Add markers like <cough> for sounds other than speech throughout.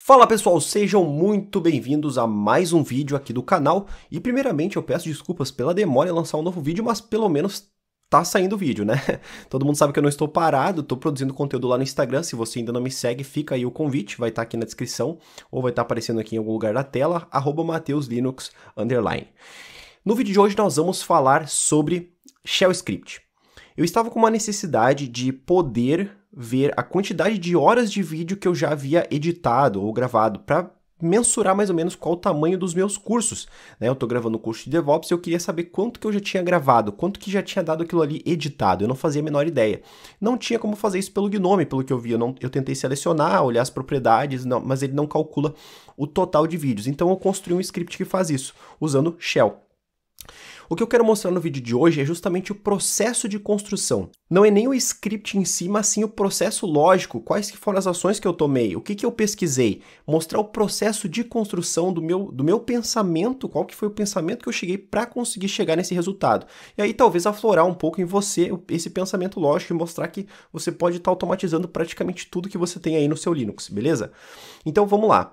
Fala pessoal, sejam muito bem-vindos a mais um vídeo aqui do canal e primeiramente eu peço desculpas pela demora em lançar um novo vídeo, mas pelo menos tá saindo o vídeo, né? <laughs> Todo mundo sabe que eu não estou parado, estou produzindo conteúdo lá no Instagram, se você ainda não me segue, fica aí o convite, vai estar tá aqui na descrição ou vai estar tá aparecendo aqui em algum lugar da tela, arroba mateuslinux, underline. No vídeo de hoje nós vamos falar sobre Shell Script. Eu estava com uma necessidade de poder ver a quantidade de horas de vídeo que eu já havia editado ou gravado para mensurar mais ou menos qual o tamanho dos meus cursos. Né? Eu estou gravando o curso de DevOps e eu queria saber quanto que eu já tinha gravado, quanto que já tinha dado aquilo ali editado. Eu não fazia a menor ideia. Não tinha como fazer isso pelo Gnome, pelo que eu vi. Eu, não, eu tentei selecionar, olhar as propriedades, não, mas ele não calcula o total de vídeos. Então eu construí um script que faz isso, usando Shell. O que eu quero mostrar no vídeo de hoje é justamente o processo de construção. Não é nem o script em si, mas sim o processo lógico, quais foram as ações que eu tomei, o que, que eu pesquisei, mostrar o processo de construção do meu, do meu pensamento, qual que foi o pensamento que eu cheguei para conseguir chegar nesse resultado. E aí talvez aflorar um pouco em você esse pensamento lógico e mostrar que você pode estar tá automatizando praticamente tudo que você tem aí no seu Linux, beleza? Então vamos lá.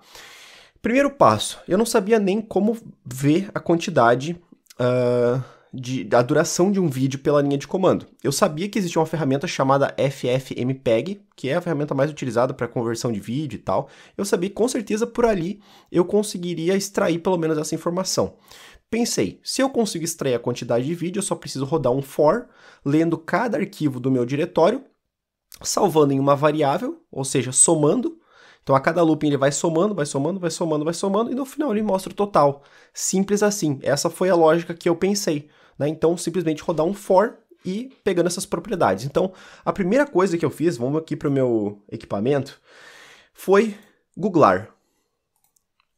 Primeiro passo, eu não sabia nem como ver a quantidade uh, de, a duração de um vídeo pela linha de comando. Eu sabia que existia uma ferramenta chamada FFmpeg, que é a ferramenta mais utilizada para conversão de vídeo e tal. Eu sabia que com certeza por ali eu conseguiria extrair pelo menos essa informação. Pensei, se eu consigo extrair a quantidade de vídeo, eu só preciso rodar um for, lendo cada arquivo do meu diretório, salvando em uma variável, ou seja, somando, então a cada looping ele vai somando, vai somando, vai somando, vai somando, e no final ele mostra o total. Simples assim. Essa foi a lógica que eu pensei. Né? Então simplesmente rodar um for e pegando essas propriedades. Então a primeira coisa que eu fiz, vamos aqui para o meu equipamento, foi googlar.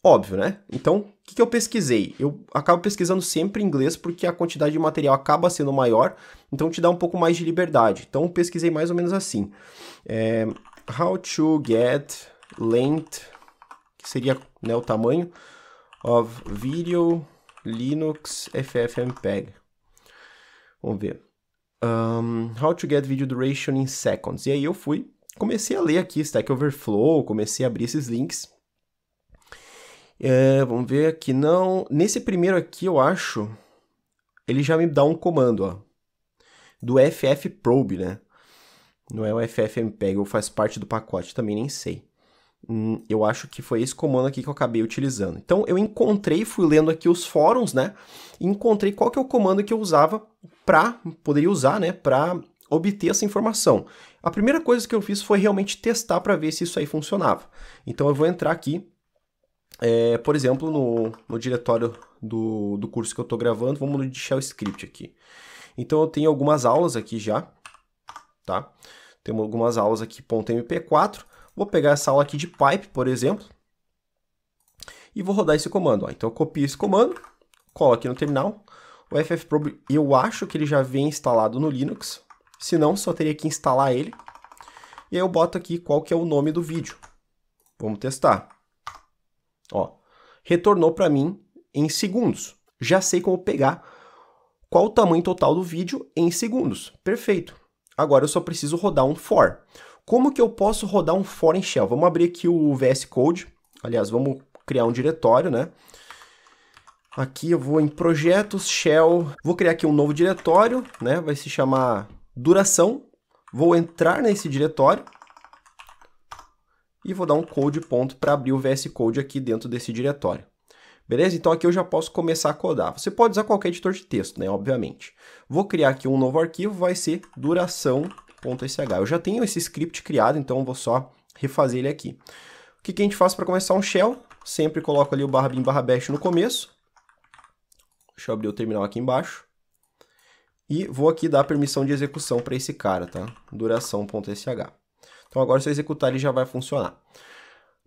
Óbvio, né? Então, o que, que, eu pesquisei? Eu acabo pesquisando sempre em inglês porque a quantidade de material acaba sendo maior, então te dá um pouco mais de liberdade. Então, pesquisei mais ou menos assim: é, How to get length, que seria né, o tamanho, of video linux ffmpeg. Vamos ver. Um, how to get video duration in seconds. E aí eu fui, comecei a ler aqui Stack Overflow, comecei a abrir esses links. É, vamos ver aqui, não. Nesse primeiro aqui, eu acho, ele já me dá um comando, ó. Do FFProbe, né? Não é o FFmpeg, ou faz parte do pacote, também nem sei. Hum, eu acho que foi esse comando aqui que eu acabei utilizando. Então eu encontrei, fui lendo aqui os fóruns, né? E encontrei qual que é o comando que eu usava para poderia usar, né, para obter essa informação. A primeira coisa que eu fiz foi realmente testar para ver se isso aí funcionava. Então eu vou entrar aqui, é, por exemplo, no, no diretório do, do curso que eu estou gravando, vamos no Shell Script aqui. Então eu tenho algumas aulas aqui já, tá? Temos algumas aulas aqui, ponto .mp4. Vou pegar essa aula aqui de pipe, por exemplo, e vou rodar esse comando. Ó. Então eu copio esse comando, colo aqui no terminal. O ffprobe eu acho que ele já vem instalado no Linux, se não só teria que instalar ele. E aí eu boto aqui qual que é o nome do vídeo. Vamos testar. Ó, retornou para mim em segundos. Já sei como pegar qual o tamanho total do vídeo em segundos. Perfeito. Agora eu só preciso rodar um for. Como que eu posso rodar um foreign shell? Vamos abrir aqui o VS Code. Aliás, vamos criar um diretório, né? Aqui eu vou em projetos, shell, vou criar aqui um novo diretório, né? Vai se chamar duração. Vou entrar nesse diretório e vou dar um code ponto para abrir o VS Code aqui dentro desse diretório. Beleza? Então aqui eu já posso começar a codar. Você pode usar qualquer editor de texto, né? Obviamente. Vou criar aqui um novo arquivo, vai ser duração.txt .sh. Eu já tenho esse script criado, então vou só refazer ele aqui. O que, que a gente faz para começar um shell? Sempre coloco ali o barra bin barra bash no começo. Deixa eu abrir o terminal aqui embaixo. E vou aqui dar permissão de execução para esse cara, tá? Duração.sh. Então agora se eu executar ele já vai funcionar.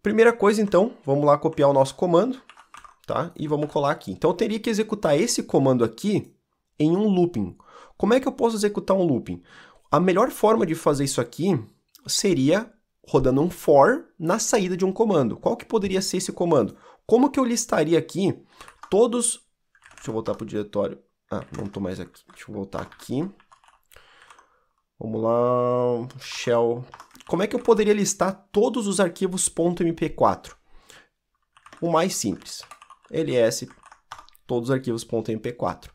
Primeira coisa então, vamos lá copiar o nosso comando, tá? E vamos colar aqui. Então eu teria que executar esse comando aqui em um looping. Como é que eu posso executar um looping? A melhor forma de fazer isso aqui seria rodando um for na saída de um comando. Qual que poderia ser esse comando? Como que eu listaria aqui todos... Deixa eu voltar para o diretório. Ah, não estou mais aqui. Deixa eu voltar aqui. Vamos lá, shell. Como é que eu poderia listar todos os arquivos .mp4? O mais simples, ls, todos os arquivos .mp4.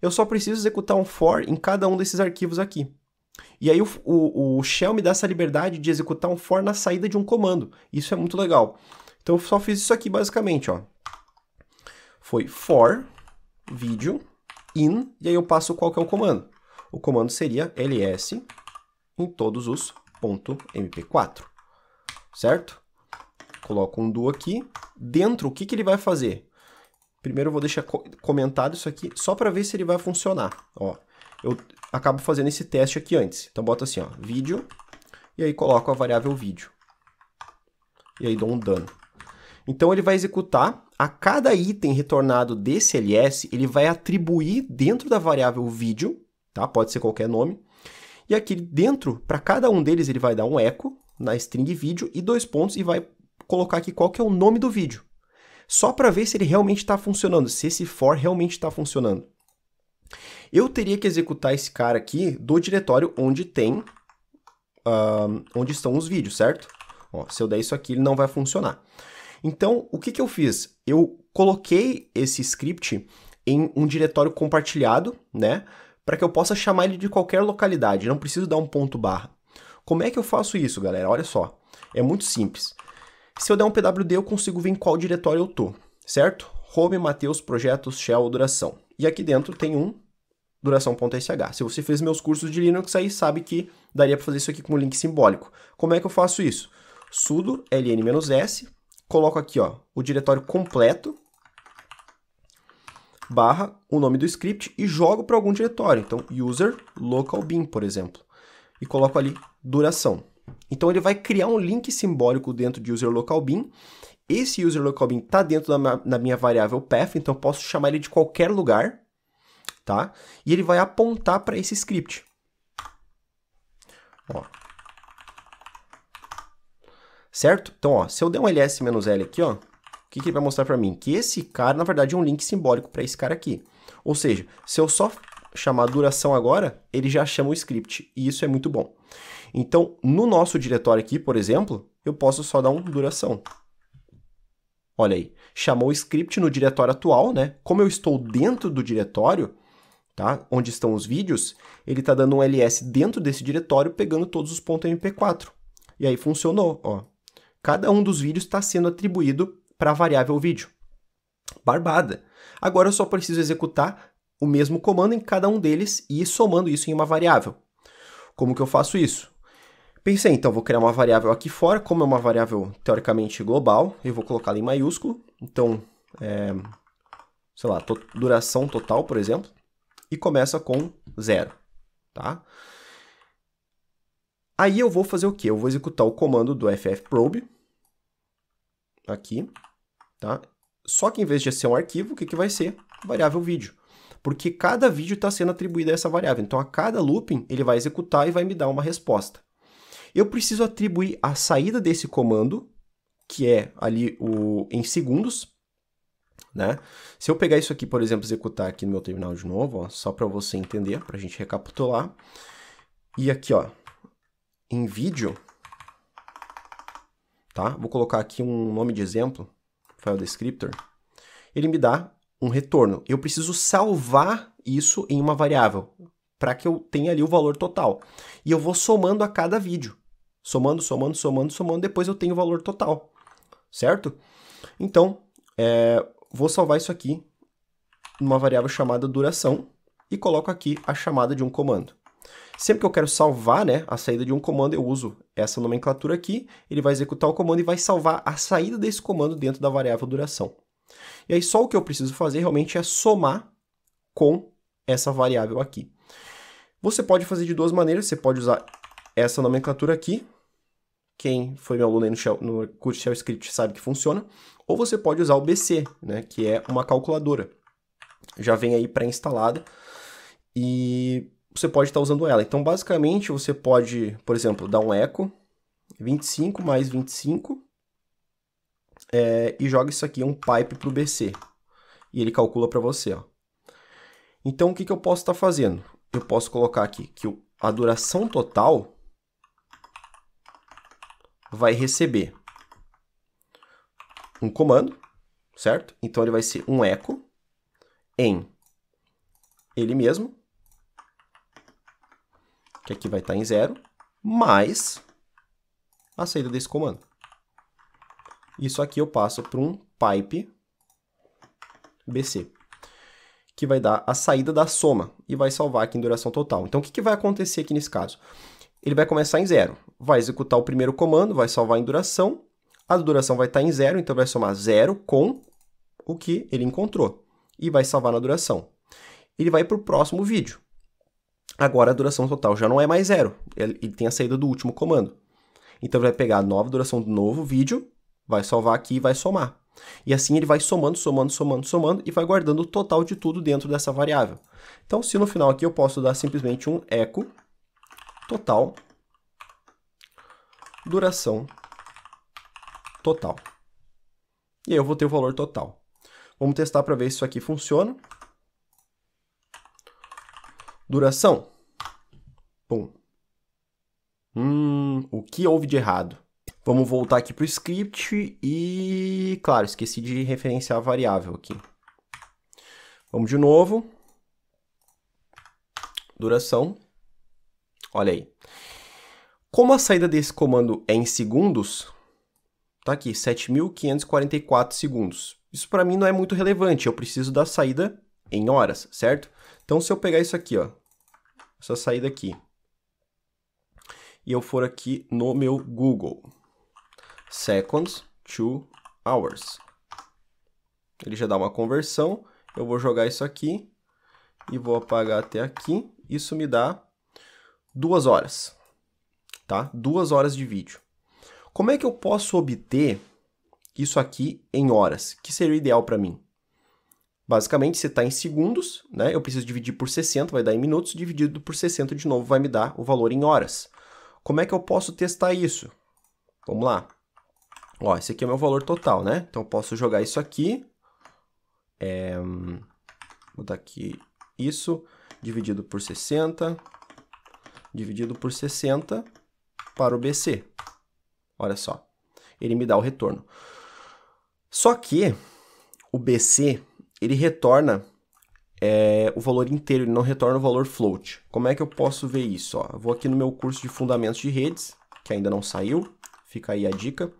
Eu só preciso executar um for em cada um desses arquivos aqui. E aí o, o, o, shell me dá essa liberdade de executar um for na saída de um comando. Isso é muito legal. Então eu só fiz isso aqui basicamente, ó. Foi for vídeo in, e aí eu passo qual que é o comando. O comando seria ls em todos os ponto .mp4, certo? Coloco um do aqui. Dentro, o que, que ele vai fazer? Primeiro eu vou deixar comentado isso aqui, só para ver se ele vai funcionar. Ó, eu acabo fazendo esse teste aqui antes. Então boto assim, ó, vídeo, e aí coloco a variável vídeo. E aí dou um dano. Então ele vai executar, a cada item retornado desse ls, ele vai atribuir dentro da variável vídeo, tá? Pode ser qualquer nome. E aqui dentro, para cada um deles, ele vai dar um echo na string vídeo e dois pontos e vai colocar aqui qual que é o nome do vídeo. Só para ver se ele realmente está funcionando, se esse for realmente está funcionando. Eu teria que executar esse cara aqui do diretório onde tem, uh, onde estão os vídeos, certo? Ó, se eu der isso aqui, ele não vai funcionar. Então, o que, que eu fiz? Eu coloquei esse script em um diretório compartilhado, né? Para que eu possa chamar ele de qualquer localidade, não preciso dar um ponto barra. Como é que eu faço isso, galera? Olha só, é muito simples. Se eu der um pwd, eu consigo ver em qual diretório eu tô, certo? Home, Mateus, Projetos, Shell, Duração. E aqui dentro tem um duração.sh. Se você fez meus cursos de Linux, aí sabe que daria para fazer isso aqui com um link simbólico. Como é que eu faço isso? sudo ln-s, coloco aqui ó, o diretório completo, barra o nome do script e jogo para algum diretório. Então, user local bin, por exemplo. E coloco ali duração. Então, ele vai criar um link simbólico dentro de user local bin esse user local está dentro da, minha variável path, então eu posso chamar ele de qualquer lugar, tá? E ele vai apontar para esse script. Ó. Certo? Então, ó, se eu der um ls-l aqui, ó, o que, que ele vai mostrar para mim? Que esse cara, na verdade, é um link simbólico para esse cara aqui. Ou seja, se eu só chamar duração agora, ele já chama o script, e isso é muito bom. Então, no nosso diretório aqui, por exemplo, eu posso só dar um duração. Olha aí, chamou o script no diretório atual, né? Como eu estou dentro do diretório, tá? Onde estão os vídeos, ele está dando um ls dentro desse diretório, pegando todos os .mp4. E aí funcionou, ó. Cada um dos vídeos está sendo atribuído para a variável vídeo. Barbada! Agora eu só preciso executar o mesmo comando em cada um deles e ir somando isso em uma variável. Como que eu faço isso? Pensei, então, vou criar uma variável aqui fora, como é uma variável teoricamente global, eu vou colocá-la em maiúsculo. Então, é, sei lá, to duração total, por exemplo, e começa com zero, tá? Aí eu vou fazer o quê? Eu vou executar o comando do ffprobe aqui, tá? Só que em vez de ser um arquivo, o que, que vai ser? Variável vídeo. Porque cada vídeo está sendo atribuído a essa variável. Então, a cada looping, ele vai executar e vai me dar uma resposta eu preciso atribuir a saída desse comando, que é ali o, em segundos, né? Se eu pegar isso aqui, por exemplo, executar aqui no meu terminal de novo, ó, só para você entender, para a gente recapitular. E aqui, ó, em vídeo, tá? Vou colocar aqui um nome de exemplo, file descriptor. Ele me dá um retorno. Eu preciso salvar isso em uma variável para que eu tenha ali o valor total. E eu vou somando a cada vídeo somando, somando, somando, somando, depois eu tenho o valor total, certo? Então, é, vou salvar isso aqui numa variável chamada duração e coloco aqui a chamada de um comando. Sempre que eu quero salvar né, a saída de um comando, eu uso essa nomenclatura aqui, ele vai executar o comando e vai salvar a saída desse comando dentro da variável duração. E aí só o que eu preciso fazer realmente é somar com essa variável aqui. Você pode fazer de duas maneiras, você pode usar essa nomenclatura aqui. Quem foi meu aluno aí no, Shell, no curso Shell Script sabe que funciona. Ou você pode usar o BC, né, que é uma calculadora. Já vem aí pré-instalada e você pode estar tá usando ela. Então, basicamente, você pode, por exemplo, dar um eco, 25 mais 25, é, e joga isso aqui, um pipe para o BC. E ele calcula para você. Ó. Então, o que, que eu posso estar tá fazendo? Eu posso colocar aqui que a duração total vai receber um comando, certo? Então ele vai ser um eco em ele mesmo, que aqui vai estar tá em zero, mais a saída desse comando. Isso aqui eu passo para um pipe bc, que vai dar a saída da soma e vai salvar aqui em duração total. Então, o que, que vai acontecer aqui nesse caso? ele vai começar em zero. Vai executar o primeiro comando, vai salvar em duração. A duração vai estar em zero, então vai somar zero com o que ele encontrou. E vai salvar na duração. Ele vai para o próximo vídeo. Agora a duração total já não é mais zero. Ele tem a saída do último comando. Então ele vai pegar a nova duração do novo vídeo, vai salvar aqui e vai somar. E assim ele vai somando, somando, somando, somando e vai guardando o total de tudo dentro dessa variável. Então, se no final aqui eu posso dar simplesmente um echo total, duração total. E aí eu vou ter o valor total. Vamos testar para ver se isso aqui funciona. Duração. Pum. Hum, o que houve de errado? Vamos voltar aqui para o script e, claro, esqueci de referenciar a variável aqui. Vamos de novo. Duração. Olha aí. Como a saída desse comando é em segundos, tá aqui, 7.544 segundos. Isso para mim não é muito relevante, eu preciso da saída em horas, certo? Então se eu pegar isso aqui, ó, essa saída aqui, e eu for aqui no meu Google, seconds to hours. Ele já dá uma conversão, eu vou jogar isso aqui e vou apagar até aqui. Isso me dá duas horas, tá? Duas horas de vídeo. Como é que eu posso obter isso aqui em horas, que seria o ideal para mim? Basicamente, você está em segundos, né? Eu preciso dividir por 60, vai dar em minutos, dividido por 60 de novo vai me dar o valor em horas. Como é que eu posso testar isso? Vamos lá. Ó, esse aqui é o meu valor total, né? Então, eu posso jogar isso aqui. É... Vou botar aqui isso, dividido por 60 dividido por 60 para o BC. Olha só, ele me dá o retorno. Só que o BC, ele retorna é, o valor inteiro, ele não retorna o valor float. Como é que eu posso ver isso? Ó, vou aqui no meu curso de fundamentos de redes, que ainda não saiu, fica aí a dica,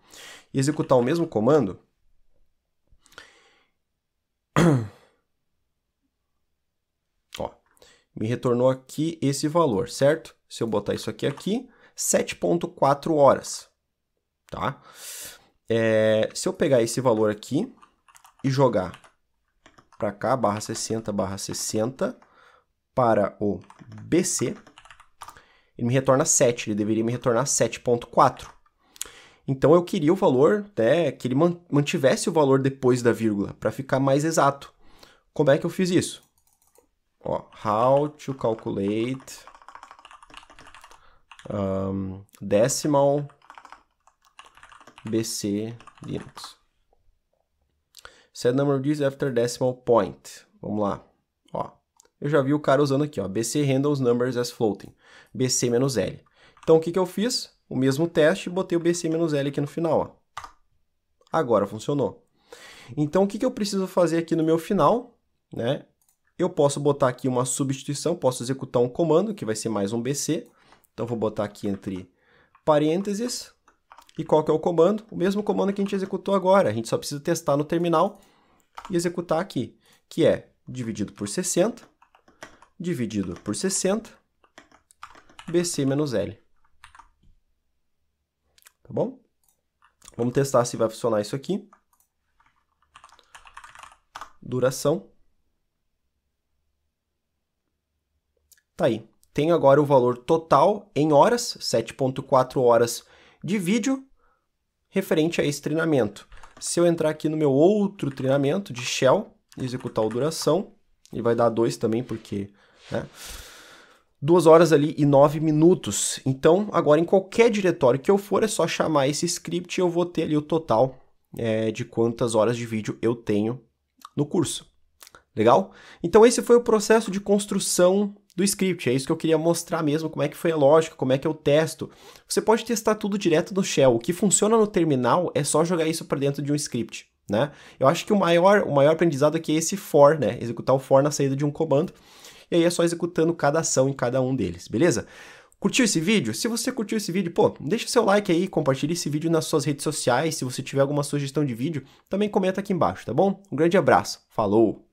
e executar o mesmo comando. <clears throat> me retornou aqui esse valor, certo? Se eu botar isso aqui aqui, 7.4 horas, tá? É, se eu pegar esse valor aqui e jogar para cá, barra 60, barra 60, para o BC, ele me retorna 7, ele deveria me retornar 7.4. Então eu queria o valor, né, que ele mantivesse o valor depois da vírgula, para ficar mais exato. Como é que eu fiz isso? Ó, how to calculate um, decimal BC Linux. Set number of digits after decimal point. Vamos lá. Ó, eu já vi o cara usando aqui, ó, BC handles numbers as floating. BC menos L. Então, o que, que eu fiz? O mesmo teste, botei o BC menos L aqui no final. Ó. Agora funcionou. Então, o que, que eu preciso fazer aqui no meu final? Né? Eu posso botar aqui uma substituição, posso executar um comando, que vai ser mais um BC. Então, vou botar aqui entre parênteses. E qual que é o comando? O mesmo comando que a gente executou agora. A gente só precisa testar no terminal e executar aqui, que é dividido por 60, dividido por 60, BC menos L. Tá bom? Vamos testar se vai funcionar isso aqui. Duração Tá aí. Tem agora o valor total em horas, 7.4 horas de vídeo, referente a esse treinamento. Se eu entrar aqui no meu outro treinamento de shell, executar o duração, ele vai dar 2 também, porque... Né? Duas horas ali e 9 minutos. Então, agora em qualquer diretório que eu for, é só chamar esse script e eu vou ter ali o total é, de quantas horas de vídeo eu tenho no curso. Legal? Então, esse foi o processo de construção do script. É isso que eu queria mostrar mesmo, como é que foi a lógica, como é que eu é testo. Você pode testar tudo direto no shell. O que funciona no terminal é só jogar isso para dentro de um script. Né? Eu acho que o maior, o maior aprendizado aqui é, é esse for, né? Executar o for na saída de um comando. E aí é só executando cada ação em cada um deles, beleza? Curtiu esse vídeo? Se você curtiu esse vídeo, pô, deixa seu like aí, compartilha esse vídeo nas suas redes sociais. Se você tiver alguma sugestão de vídeo, também comenta aqui embaixo, tá bom? Um grande abraço, falou!